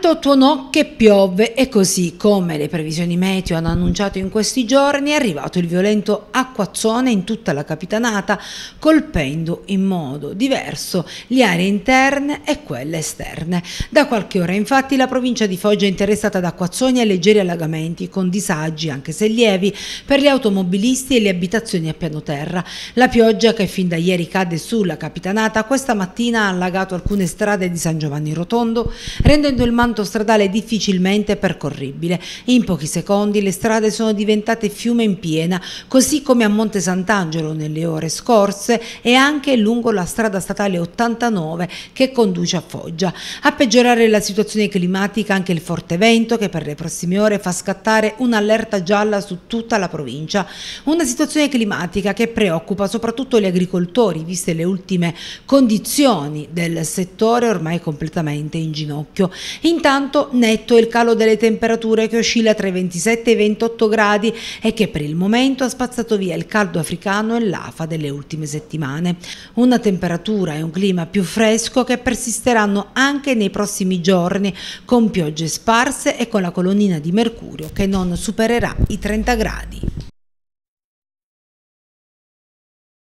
Tanto tuonò che piove e così come le previsioni meteo hanno annunciato in questi giorni è arrivato il violento acquazzone in tutta la capitanata colpendo in modo diverso le aree interne e quelle esterne. Da qualche ora infatti la provincia di Foggia è interessata ad acquazzoni e leggeri allagamenti con disagi anche se lievi per gli automobilisti e le abitazioni a piano terra. La pioggia che fin da ieri cade sulla capitanata questa mattina ha allagato alcune strade di San Giovanni Rotondo rendendo il mare manto stradale difficilmente percorribile. In pochi secondi le strade sono diventate fiume in piena, così come a Monte Sant'Angelo nelle ore scorse e anche lungo la strada statale 89 che conduce a Foggia. A peggiorare la situazione climatica anche il forte vento che per le prossime ore fa scattare un'allerta gialla su tutta la provincia. Una situazione climatica che preoccupa soprattutto gli agricoltori, viste le ultime condizioni del settore ormai completamente in ginocchio. Intanto netto il calo delle temperature che oscilla tra i 27 e i 28 gradi e che per il momento ha spazzato via il caldo africano e l'afa delle ultime settimane. Una temperatura e un clima più fresco che persisteranno anche nei prossimi giorni con piogge sparse e con la colonnina di mercurio che non supererà i 30 gradi.